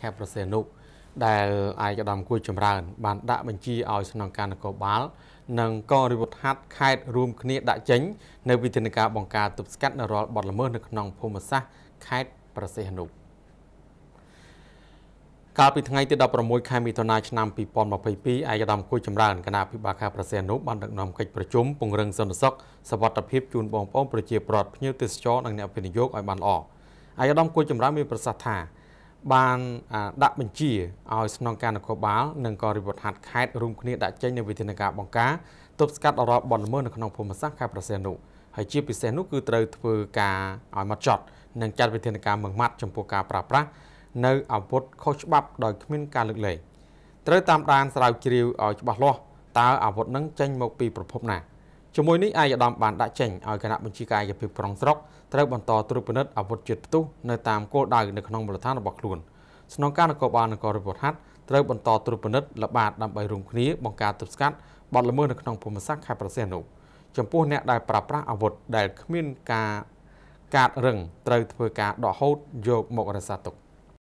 ខេត្តប្រសិទ្ធនុដែលឯកឧត្តមគួយចម្រើន បានដាក់បញ្ជាឲ្យស្នងការនគរបាលនិងកងរាជវុធហត្ថខេត្តរួមគ្នាដាក់ចេញ នៅវិធានការបង្ការទប់ស្កាត់នរលបទល្មើសនៅក្នុងភូមិសាស្ត្រខេត្តប្រសិទ្ធនុកាលពីថ្ងៃទី16ខែមិថុនាឆ្នាំ2022ឯកឧត្តមគួយចម្រើនគណៈអភិបាលខេត្តប្រសិទ្ធនុបានដឹកនាំកិច្ចប្រជុំពង្រឹងសន្តិសុខសវត្ថិភាពជូនបងប្អូនប្រជាពលរដ្ឋភ្ញៀវទេសចរនិងអ្នកវិនិយោគឲ្យបានល្អឯកឧត្តមគួយចម្រើនមានប្រសាសន៍ថាបានដាក់បញ្ជាឲ្យស្នងការនគរបាលនិងក៏រាជវត្តហាត់ខេត្តរួមគ្នាដាក់ចេញនូវវិធានការបង្ការទប់ស្កាត់អរ៉បបនល្មើសនៅក្នុងភូមិសាស្ត្រខេត្តប្រសេនុហើយជាពិសេសនោះគឺត្រូវធ្វើការឲ្យម៉ត់ចត់ និងចាត់វិធានការមួយម៉ាត់ចំពោះការប្រើប្រាស់នៅអាវុធខុសច្បាប់ដោយគ្មាន ការលើកលែងត្រូវតាមដានស្រាវជ្រាវឲ្យច្បាស់លាស់តើអាវុធនឹងចេញមកពីប្រភពណាជាមួយនេះឯកឧត្តមបានដាក់ចេញឲ្យគណៈបញ្ជាការយភិបក្រុងស្រុកត្រូវបន្តត្រួតពិនិត្យអាវុធជាតិផ្ទុះនៅតាមគោលដៅនៅក្នុងមូលដ្ឋានរបស់ខ្លួនស្នងការនគរបាលនគររាជវត្តហាត់ត្រូវបន្តត្រួតពិនិត្យល្បាតដើម្បីរួមគ្នាបង្ការទប់ស្កាត់បទល្មើសនៅក្នុងភូមិសាស្ត្រខេត្តប្រសិទ្ធនុចំពោះអ្នកដែលប្រើប្រាស់អាវុធដែលគ្មានការកាតរឹងត្រូវធ្វើការដកហូតយកមករក្សាទុក